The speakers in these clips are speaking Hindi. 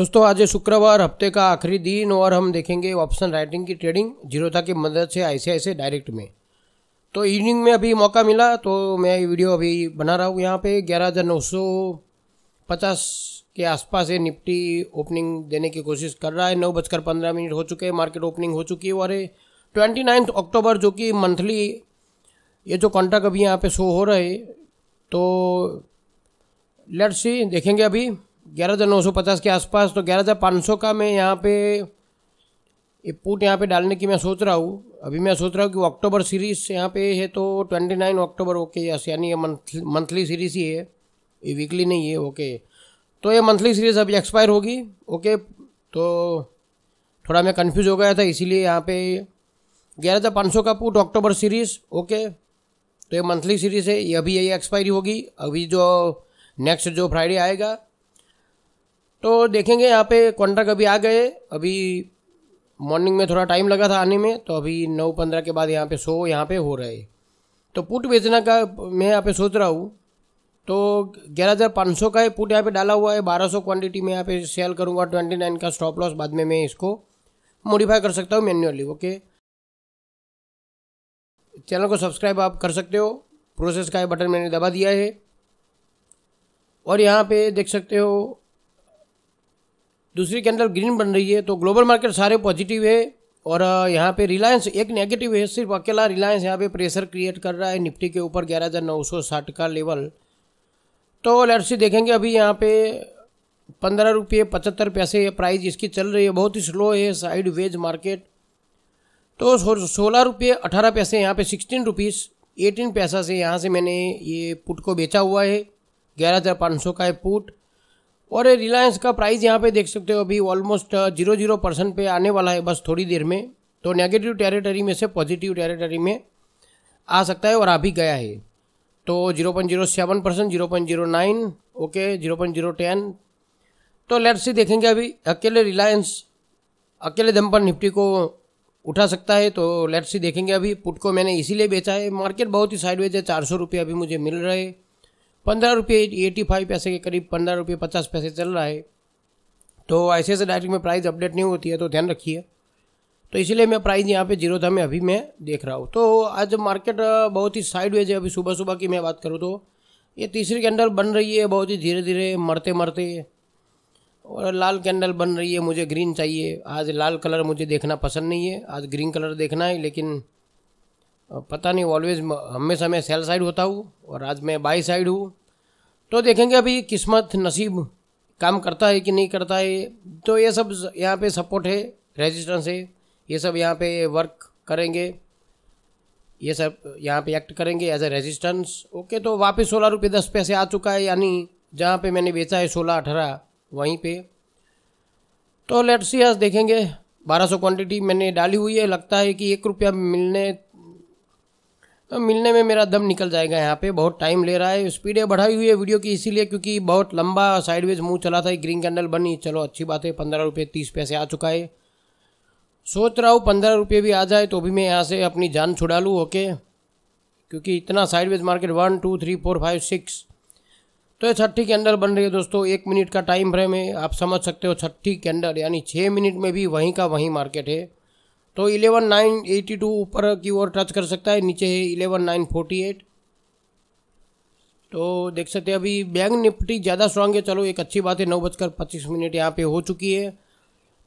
दोस्तों आज शुक्रवार हफ्ते का आखिरी दिन और हम देखेंगे ऑप्शन राइटिंग की ट्रेडिंग जीरोधा की मदद से ऐसे ऐसे डायरेक्ट में तो इवनिंग में अभी मौका मिला तो मैं ये वीडियो अभी बना रहा हूँ यहाँ पे ग्यारह हज़ार नौ सौ पचास के आसपास ये निफ्टी ओपनिंग देने की कोशिश कर रहा है नौ बजकर पंद्रह मिनट हो चुके हैं मार्केट ओपनिंग हो चुकी है और ट्वेंटी नाइन्थ अक्टूबर जो कि मंथली ये जो कॉन्ट्रैक्ट अभी यहाँ पे शो हो रहे तो लेट्स सी देखेंगे अभी ग्यारह हज़ार नौ सौ पचास के आसपास तो ग्यारह हज़ार पाँच सौ का मैं यहाँ पे ये पुट यहाँ पे डालने की मैं सोच रहा हूँ अभी मैं सोच रहा हूँ कि अक्टूबर सीरीज़ यहाँ पे है तो ट्वेंटी नाइन अक्टूबर ओके यानी ये मंथली मंथली सीरीज़ ही है ये वीकली नहीं है ओके तो ये मंथली सीरीज़ अभी एक्सपायर होगी ओके तो थोड़ा मैं कन्फ्यूज हो गया था इसीलिए यहाँ पे ग्यारह हज़ार पाँच सौ का पुट अक्टूबर सीरीज़ ओके तो ये मंथली सीरीज़ है ये अभी यही एक्सपायरी होगी अभी जो नेक्स्ट जो फ्राइडे आएगा तो देखेंगे यहाँ पे कॉन्ट्रैक्ट अभी आ गए अभी मॉर्निंग में थोड़ा टाइम लगा था आने में तो अभी नौ पंद्रह के बाद यहाँ पे सो यहाँ पे हो रहे तो पुट बेचना का मैं यहाँ पे सोच रहा हूँ तो ग्यारह हज़ार पाँच सौ का पुट यहाँ पे डाला हुआ है बारह सौ क्वान्टिटी में यहाँ पे सेल करूँगा ट्वेंटी नाइन का स्टॉप लॉस बाद में मैं इसको मॉडिफाई कर सकता हूँ मैन्युअली ओके चैनल को सब्सक्राइब आप कर सकते हो प्रोसेस का बटन मैंने दबा दिया है और यहाँ पे देख सकते हो दूसरी कैंडल ग्रीन बन रही है तो ग्लोबल मार्केट सारे पॉजिटिव है और यहाँ पे रिलायंस एक नेगेटिव है सिर्फ अकेला रिलायंस यहाँ पे प्रेशर क्रिएट कर रहा है निफ्टी के ऊपर ग्यारह हज़ार नौ सौ साठ का लेवल तो लेट्स सी देखेंगे अभी यहाँ पे पंद्रह रुपये पचहत्तर पैसे प्राइस इसकी चल रही है बहुत ही स्लो है साइड वेज मार्केट तो सोलह रुपये अठारह पैसे यहाँ पे सिक्सटीन रुपीज़ एटीन पैसा से यहाँ से मैंने ये पुट को बेचा हुआ है ग्यारह हज़ार पाँच सौ का है पुट और रिलायंस का प्राइस यहाँ पे देख सकते हो अभी ऑलमोस्ट जीरो जीरो परसेंट पे आने वाला है बस थोड़ी देर में तो नेगेटिव टेरिटरी में से पॉजिटिव टेरिटरी में आ सकता है और अभी गया है तो zero point zero seven percent zero point zero nine okay zero point zero ten तो लेट्स से देखेंगे अभी अकेले रिलायंस अकेले दम पर निफ्टी को उठा सकता है तो लेट्स सी देखेंगे अभी पुट को मैंने इसीलिए बेचा है मार्केट बहुत ही साइडवेज है चार सौ रुपये अभी मुझे मिल रहे पंद्रह रुपये एटी फाइव पैसे के करीब पंद्रह रुपये पचास पैसे चल रहा है तो ऐसे ऐसे डायरेक्ट में प्राइस अपडेट नहीं होती है तो ध्यान रखिए तो इसलिए मैं प्राइस यहाँ पे जीरो था मैं अभी मैं देख रहा हूँ तो आज मार्केट बहुत ही साइड है अभी सुबह सुबह की मैं बात करूँ तो ये तीसरी कैंडल बन रही है बहुत ही धीरे धीरे मरते मरते और लाल कैंडल बन रही है मुझे ग्रीन चाहिए आज लाल कलर मुझे देखना पसंद नहीं है आज ग्रीन कलर देखना है लेकिन पता नहीं ऑलवेज हमेशा मैं सेल साइड होता हूँ और आज मैं बाई साइड हूँ तो देखेंगे अभी किस्मत नसीब काम करता है कि नहीं करता है तो ये सब यहाँ पे सपोर्ट है रेजिस्टेंस है ये सब यहाँ पे वर्क करेंगे ये सब यहाँ पे एक्ट करेंगे एज ए रेजिस्टेंस ओके तो वापस सोलह रुपये दस पैसे आ चुका है यानी जहाँ पे मैंने बेचा है सोलह अठारह वहीं पे तो लेट्स सी आज देखेंगे 1200 क्वांटिटी मैंने डाली हुई है लगता है कि एक रुपया मिलने तो मिलने में मेरा दम निकल जाएगा यहाँ पे बहुत टाइम ले रहा है स्पीडें बढ़ाई हुई है वीडियो की इसीलिए क्योंकि बहुत लंबा साइडवेज मुंह चला था ग्रीन कैंडल बनी चलो अच्छी बात है पंद्रह रुपये तीस पैसे आ चुका है सोच रहा हूँ पंद्रह रुपये भी आ जाए तो भी मैं यहाँ से अपनी जान छुड़ा लूँ ओके क्योंकि इतना sideways market one two three four five six तो ये छठी कैंडल बन रही है दोस्तों एक मिनट का टाइम फ्रेम है आप समझ सकते हो छठी कैंडल यानी छः मिनट में भी वहीं का वहीं मार्केट है तो इलेवन नाइन एटी टू ऊपर की ओर टच कर सकता है नीचे है इलेवन नाइन फोर्टी एट तो देख सकते हैं अभी बैंक निफ्टी ज़्यादा स्ट्रांग है चलो एक अच्छी बात है नौ बजकर पच्चीस मिनट यहाँ पे हो चुकी है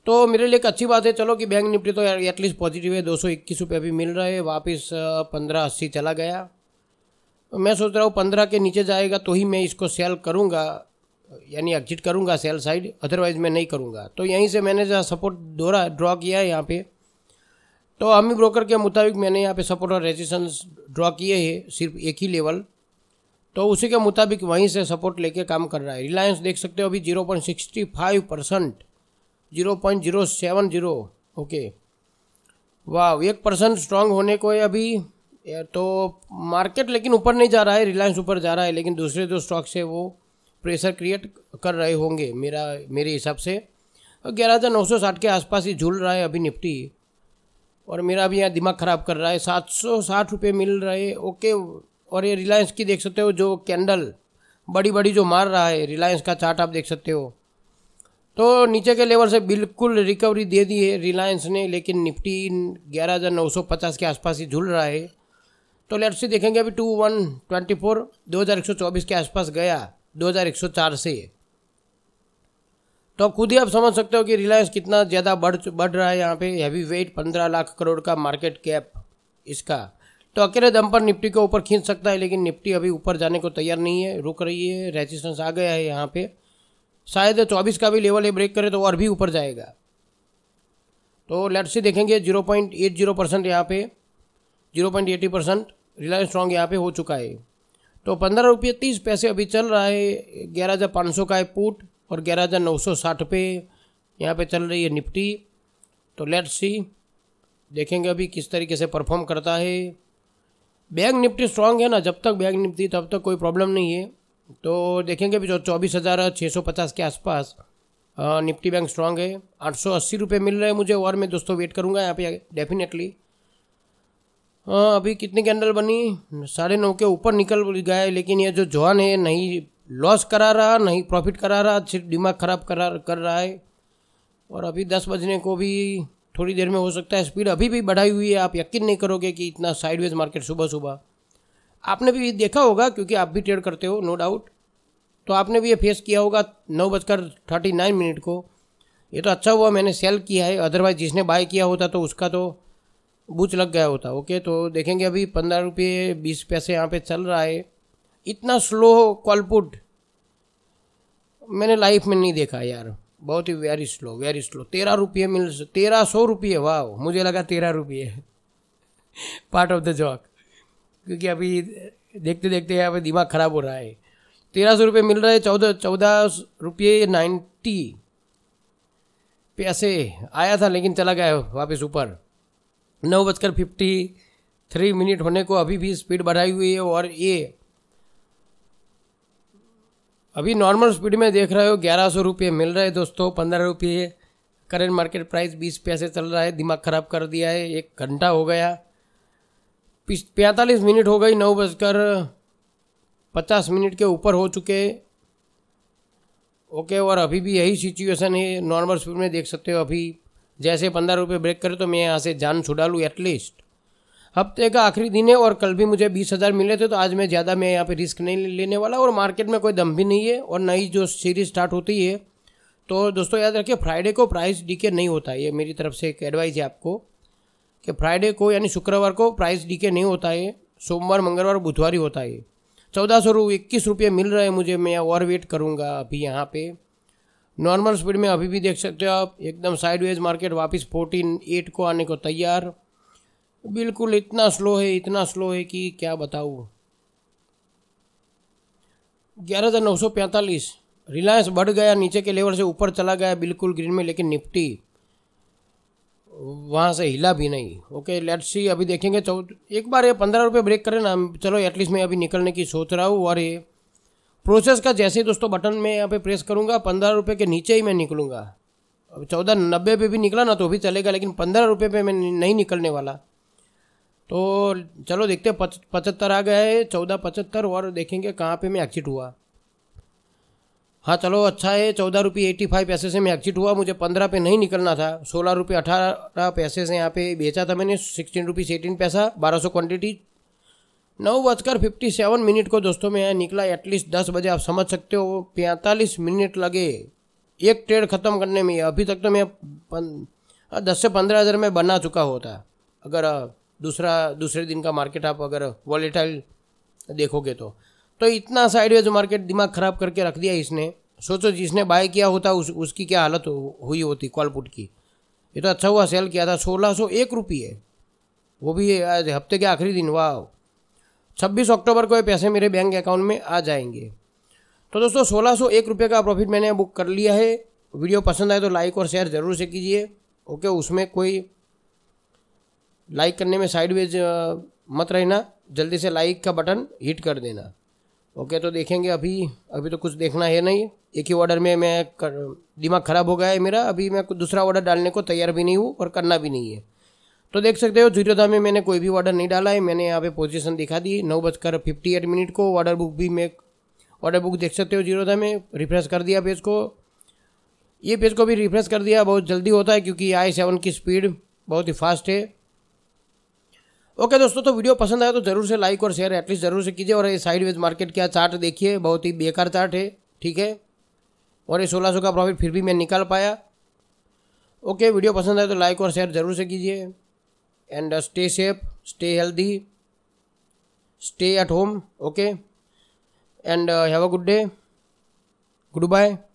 तो मेरे लिए एक अच्छी बात है चलो कि बैंक निफ्टी तो एटलीस्ट पॉजिटिव है दो सौ इक्कीस रुपये अभी मिल रहा है वापस पंद्रह अस्सी चला गया तो मैं सोच रहा हूँ पंद्रह के नीचे जाएगा तो ही मैं इसको सेल करूँगा यानी एग्जिट करूँगा सेल साइड अदरवाइज मैं नहीं करूँगा तो यहीं से मैंने जहाँ सपोर्ट दोहरा ड्रॉ किया है यहाँ पर तो अमी ब्रोकर के मुताबिक मैंने यहाँ पे सपोर्ट और रेजिस्टेंस ड्रॉ किए हैं सिर्फ एक ही लेवल तो उसी के मुताबिक वहीं से सपोर्ट लेके काम कर रहा है रिलायंस देख सकते हो अभी zero point sixty five percent zero point zero seven zero okay वाह एक परसेंट स्ट्रांग होने को है अभी तो मार्केट लेकिन ऊपर नहीं जा रहा है रिलायंस ऊपर जा रहा है लेकिन दूसरे जो स्टॉक्स है वो प्रेशर क्रिएट कर रहे होंगे मेरा मेरे हिसाब से तो ग्यारह हज़ार नौ सौ साठ के आसपास ही झूल रहा है अभी निफ्टी और मेरा भी यहाँ दिमाग ख़राब कर रहा है सात सौ साठ रुपये मिल रहे ओके और ये रिलायंस की देख सकते हो जो कैंडल बड़ी बड़ी जो मार रहा है रिलायंस का चार्ट आप देख सकते हो तो नीचे के लेवल से बिल्कुल रिकवरी दे दी है रिलायंस ने लेकिन निफ्टी ग्यारह हज़ार नौ सौ पचास के आसपास ही झूल रहा है तो लेट्स सी देखेंगे अभी टू वन ट्वेंटी फोर दो हज़ार एक सौ चौबीस के आसपास गया दो हज़ार एक सौ चार से तो आप खुद ही आप समझ सकते हो कि रिलायंस कितना ज़्यादा बढ़ बढ़ रहा है यहाँ पे हैवी वेट पंद्रह लाख करोड़ का मार्केट कैप इसका तो अकेले दम पर निफ्टी के ऊपर खींच सकता है लेकिन निफ्टी अभी ऊपर जाने को तैयार नहीं है रुक रही है रेजिस्टेंस आ गया है यहाँ पे शायद चौबीस का भी लेवल है ब्रेक करे तो और भी ऊपर जाएगा तो लेट से देखेंगे zero point eight zero percent यहाँ पे zero point eighty percent Reliance strong यहाँ पे हो चुका है तो पंद्रह रुपये तीस पैसे अभी चल रहा है ग्यारह हज़ार पाँच सौ का है पुट और ग्यारह हज़ार नौ सौ साठ पे यहाँ पे चल रही है निफ्टी तो लेट्स सी देखेंगे अभी किस तरीके से परफॉर्म करता है बैंक निफ्टी स्ट्रांग है ना जब तक बैंक निफ्टी तब तक कोई प्रॉब्लम नहीं है तो देखेंगे अभी जो चौबीस हज़ार छः सौ पचास के आसपास निफ्टी बैंक स्ट्रांग है आठ सौ अस्सी रुपये मिल रहे हैं मुझे और मैं दोस्तों वेट करूँगा यहाँ पे डेफिनेटली हाँ अभी कितनी कैंडल बनी साढ़े नौ के ऊपर निकल गए लेकिन ये जो जवान है नहीं लॉस करा रहा नहीं प्रॉफिट करा रहा सिर्फ दिमाग ख़राब करा कर रहा है और अभी दस बजने को भी थोड़ी देर में हो सकता है स्पीड अभी भी बढ़ाई हुई है आप यकीन नहीं करोगे कि इतना साइडवेज मार्केट सुबह सुबह आपने भी देखा होगा क्योंकि आप भी ट्रेड करते हो नो डाउट तो आपने भी ये फेस किया होगा नौ बजकर थर्टी नाइन मिनट को ये तो अच्छा हुआ मैंने सेल किया है अदरवाइज जिसने बाय किया होता तो उसका तो बूच लग गया होता ओके तो देखेंगे अभी पंद्रह रुपये बीस पैसे यहाँ पे चल रहा है इतना स्लो हो क्वालपुट मैंने लाइफ में नहीं देखा यार बहुत ही वेरी स्लो वेरी स्लो तेरह रुपये मिल तेरह सौ रुपये वाह मुझे लगा तेरह रुपये पार्ट ऑफ द जॉक क्योंकि अभी देखते देखते यहाँ पे दिमाग ख़राब हो रहा है तेरह सौ रुपये मिल रहे हैं चौदह चौदह रुपये नाइन्टी पैसे आया था लेकिन चला गया वापस ऊपर नौ बजकर फिफ्टी थ्री मिनट होने को अभी भी स्पीड बढ़ाई हुई है और ये अभी नॉर्मल स्पीड में देख रहे हो ग्यारह सौ रुपये मिल रहे दोस्तों पंद्रह रुपये करेंट मार्केट प्राइस बीस पैसे चल रहा है दिमाग ख़राब कर दिया है एक घंटा हो गया पैंतालीस मिनट हो गई नौ बजकर पचास मिनट के ऊपर हो चुके ओके और अभी भी यही सिचुएशन है नॉर्मल स्पीड में देख सकते हो अभी जैसे पंद्रह रुपये ब्रेक करे तो मैं यहाँ से जान छुड़ा लूँ एटलीस्ट हफ्ते का आखिरी दिन है और कल भी मुझे बीस हज़ार मिले थे तो आज मैं ज़्यादा मैं यहाँ पे रिस्क नहीं लेने वाला और मार्केट में कोई दम भी नहीं है और नई जो सीरीज स्टार्ट होती है तो दोस्तों याद रखिए फ्राइडे को प्राइस डीके नहीं होता ये मेरी तरफ से एक एडवाइस है आपको कि फ्राइडे को यानी शुक्रवार को प्राइस डीके नहीं होता है सोमवार मंगलवार बुधवार ही होता है चौदह सौ इक्कीस रुपये मिल रहे हैं मुझे मैं और वेट करूँगा अभी यहाँ पे नॉर्मल स्पीड में अभी भी देख सकते हो आप एकदम साइडवेज मार्केट वापस फोर्टीन एट को आने को तैयार बिल्कुल इतना स्लो है इतना स्लो है कि क्या बताऊँ ग्यारह हज़ार नौ सौ पैंतालीस रिलायंस बढ़ गया नीचे के लेवल से ऊपर चला गया बिल्कुल ग्रीन में लेकिन निफ्टी वहाँ से हिला भी नहीं ओके लेट्स सी अभी देखेंगे चौदह एक बार ये पंद्रह रुपये ब्रेक करें ना चलो एटलीस्ट मैं अभी निकलने की सोच रहा हूँ और ये प्रोसेस का जैसे ही दोस्तों बटन में यहाँ पे प्रेस करूँगा पंद्रह रुपये के नीचे ही मैं निकलूँगा अब चौदह नब्बे पे भी निकला ना तो भी चलेगा लेकिन पंद्रह रुपये पर मैं नहीं निकलने वाला तो चलो देखते हैं पच, पचहत्तर आ गया है चौदह पचहत्तर और देखेंगे कहाँ पे मैं एक्सिट हुआ हाँ चलो अच्छा है चौदह रुपये एट्टी फाइव पैसे से मैं एक्सिट हुआ मुझे पंद्रह पे नहीं निकलना था सोलह रुपये अठारह पैसे से यहाँ पे बेचा था मैंने सिक्सटीन रुपीज़ एटीन पैसा बारह सौ क्वान्टिटी नौ बजकर फिफ्टी सेवन मिनट को दोस्तों में यहाँ निकला एटलीस्ट दस बजे आप समझ सकते हो पैंतालीस मिनट लगे एक ट्रेड ख़त्म करने में अभी तक तो मैं पन, दस से पंद्रह हज़ार में बना चुका होता अगर दूसरा दूसरे दिन का मार्केट आप अगर वॉलेटाइल देखोगे तो तो इतना साइडवेज मार्केट दिमाग ख़राब करके रख दिया इसने सोचो जिसने बाय किया होता उस उसकी क्या हालत हुई होती कॉल पुट की ये तो अच्छा हुआ सेल किया था सोलह सौ एक रुपये वो भी आज हफ्ते के आखिरी दिन वाह छब्बीस अक्टूबर को ये पैसे मेरे बैंक अकाउंट में आ जाएंगे तो दोस्तों सोलह सौ एक रुपये का प्रॉफिट मैंने बुक कर लिया है वीडियो पसंद आए तो लाइक और शेयर ज़रूर से कीजिए ओके उसमें कोई लाइक करने में साइडवेज मत रहना जल्दी से लाइक का बटन हिट कर देना ओके तो देखेंगे अभी अभी तो कुछ देखना है नहीं एक ही ऑर्डर में मैं कर दिमाग ख़राब हो गया है मेरा अभी मैं दूसरा ऑर्डर डालने को तैयार भी नहीं हूँ और करना भी नहीं है तो देख सकते हो जीरोधा में मैंने कोई भी ऑर्डर नहीं डाला है मैंने यहाँ पे पोजीशन दिखा दी नौ बजकर फिफ्टी एट मिनट को ऑर्डर बुक भी मैं ऑर्डर बुक देख सकते हो जीरोधा में रिफ्रेश कर दिया पेज को ये पेज को भी रिफ्रेश कर दिया बहुत जल्दी होता है क्योंकि आई सेवन की स्पीड बहुत ही फास्ट है ओके दोस्तों तो वीडियो पसंद आया तो जरूर से लाइक और शेयर एटलीस्ट जरूर से कीजिए और ये साइड वेज मार्केट का चार्ट देखिए बहुत ही बेकार चार्ट है ठीक है और ये 1600 का प्रॉफिट फिर भी मैं निकाल पाया ओके वीडियो पसंद आया तो लाइक और शेयर जरूर से कीजिए and stay safe stay healthy stay at home okay and have a good day good bye